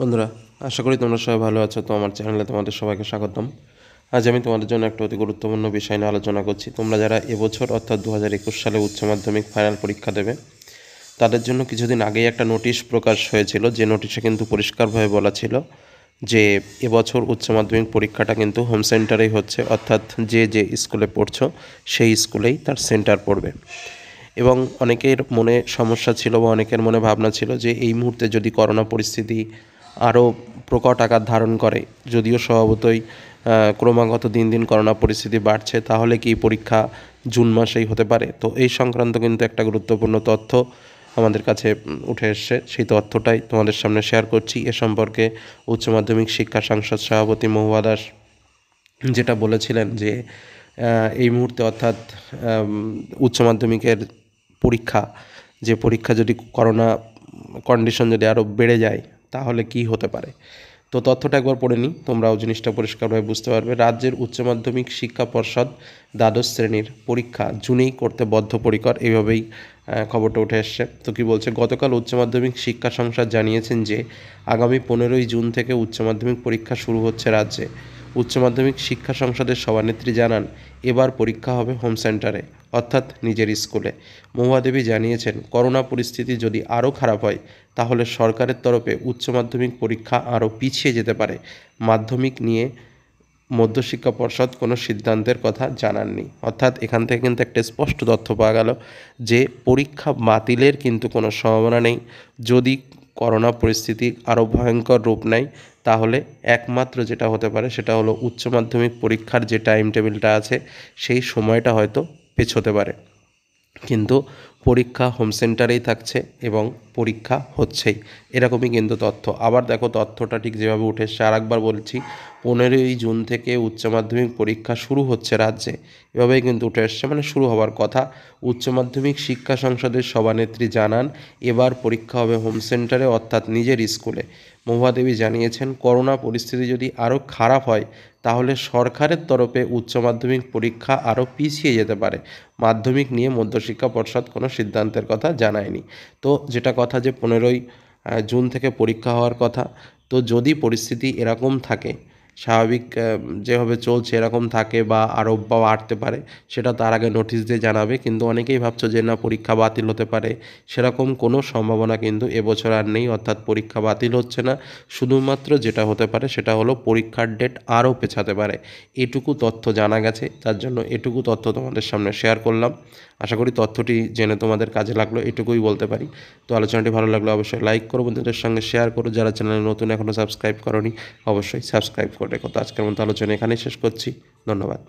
বন্ধুরা আশা করি তোমরা সবাই ভালো আছো তো আমার চ্যানেলে তোমাদের সবাইকে স্বাগতম আজ আমি তোমাদের জন্য একটা অতি গুরুত্বপূর্ণ বিষয় নিয়ে আলোচনা করছি তোমরা যারা এবছর অর্থাৎ দু হাজার একুশ সালে উচ্চ মাধ্যমিক ফাইনাল পরীক্ষা দেবে তাদের জন্য কিছুদিন আগেই একটা নোটিশ প্রকাশ হয়েছিল যে নোটিশে কিন্তু পরিষ্কারভাবে বলা ছিল যে এবছর উচ্চ মাধ্যমিক পরীক্ষাটা কিন্তু হোম সেন্টারেই হচ্ছে অর্থাৎ যে যে স্কুলে পড়ছ সেই স্কুলেই তার সেন্টার পড়বে এবং অনেকের মনে সমস্যা ছিল বা অনেকের মনে ভাবনা ছিল যে এই মুহূর্তে যদি করোনা পরিস্থিতি আরও প্রকট আকার ধারণ করে যদিও স্বভাবতই ক্রমাগত দিন দিন করোনা পরিস্থিতি বাড়ছে তাহলে কি পরীক্ষা জুন মাসেই হতে পারে তো এই সংক্রান্ত কিন্তু একটা গুরুত্বপূর্ণ তথ্য আমাদের কাছে উঠে এসছে সেই তথ্যটাই তোমাদের সামনে শেয়ার করছি এ সম্পর্কে উচ্চ মাধ্যমিক শিক্ষা সংসদ সভাপতি মহুয়া দাস যেটা বলেছিলেন যে এই মুহূর্তে অর্থাৎ উচ্চ মাধ্যমিকের পরীক্ষা যে পরীক্ষা যদি করোনা কন্ডিশন যদি আরও বেড়ে যায় তাহলে কি হতে পারে তো তথ্যটা একবার পড়ে নিই তোমরাও জিনিসটা পরিষ্কারভাবে বুঝতে পারবে রাজ্যের উচ্চ মাধ্যমিক শিক্ষা পর্ষদ দ্বাদশ শ্রেণীর পরীক্ষা জুনেই করতে বদ্ধপরিকর এইভাবেই খবরটা উঠে এসছে তো কি বলছে গতকাল উচ্চ মাধ্যমিক শিক্ষা সংসদ জানিয়েছেন যে আগামী পনেরোই জুন থেকে উচ্চ মাধ্যমিক পরীক্ষা শুরু হচ্ছে রাজ্যে উচ্চ মাধ্যমিক শিক্ষা সংসদের সভানেত্রী জানান এবার পরীক্ষা হবে হোম সেন্টারে অর্থাৎ নিজের স্কুলে মহুয়াদেবী জানিয়েছেন করোনা পরিস্থিতি যদি আরও খারাপ হয় তাহলে সরকারের তরফে উচ্চ মাধ্যমিক পরীক্ষা আরও পিছিয়ে যেতে পারে মাধ্যমিক নিয়ে মধ্যশিক্ষা পর্ষদ কোনো সিদ্ধান্তের কথা জানাননি অর্থাৎ এখান থেকে কিন্তু একটা স্পষ্ট তথ্য পাওয়া গেল যে পরীক্ষা বাতিলের কিন্তু কোনো সম্ভাবনা নেই যদি করোনা পরিস্থিতি আরও ভয়ঙ্কর রূপ নেয় তাহলে একমাত্র যেটা হতে পারে সেটা হলো উচ্চ মাধ্যমিক পরীক্ষার যে টাইম টেবিলটা আছে সেই সময়টা হয়তো পেছোতে পারে কিন্তু পরীক্ষা হোম সেন্টারেই থাকছে এবং পরীক্ষা হচ্ছেই এরকমই কিন্তু তথ্য আবার দেখো তথ্যটা ঠিক যেভাবে উঠে এসছে আর একবার বলছি পনেরোই জুন থেকে উচ্চ মাধ্যমিক পরীক্ষা শুরু হচ্ছে রাজ্যে এভাবেই কিন্তু উঠে এসছে মানে শুরু হওয়ার কথা উচ্চ মাধ্যমিক শিক্ষা সংসদের সভানেত্রী জানান এবার পরীক্ষা হবে হোম সেন্টারে অর্থাৎ নিজের স্কুলে মহুয়াদেবী জানিয়েছেন করোনা পরিস্থিতি যদি আরও খারাপ হয় তাহলে সরকারের তরফে উচ্চ মাধ্যমিক পরীক্ষা আরও পিছিয়ে যেতে পারে মাধ্যমিক নিয়ে মধ্যশিক্ষা পর্ষদ কোনো সিদ্ধান্তের কথা জানায়নি তো যেটা কথা যে পনেরোই জুন থেকে পরীক্ষা হওয়ার কথা তো যদি পরিস্থিতি এরকম থাকে স্বাভাবিক যেভাবে চলছে এরকম থাকে বা আরও বা আটতে পারে সেটা তার আগে নোটিশ দিয়ে জানাবে কিন্তু অনেকেই ভাবছো যে না পরীক্ষা বাতিল হতে পারে সেরকম কোনো সম্ভাবনা কিন্তু এবছর আর নেই অর্থাৎ পরীক্ষা বাতিল হচ্ছে না শুধুমাত্র যেটা হতে পারে সেটা হলো পরীক্ষার ডেট আরও পেছাতে পারে এটুকু তথ্য জানা গেছে তার জন্য এটুকু তথ্য তোমাদের সামনে শেয়ার করলাম আশা করি তথ্যটি জেনে তোমাদের কাজে লাগলো এটুকুই বলতে পারি তো আলোচনাটি ভালো লাগলো অবশ্যই লাইক করো বন্ধুদের সঙ্গে শেয়ার করো যারা চ্যানেলে নতুন এখনও সাবস্ক্রাইব করোনি অবশ্যই সাবস্ক্রাইব করো রেখো কথা আজকের মতো আলোচনা এখানেই শেষ করছি ধন্যবাদ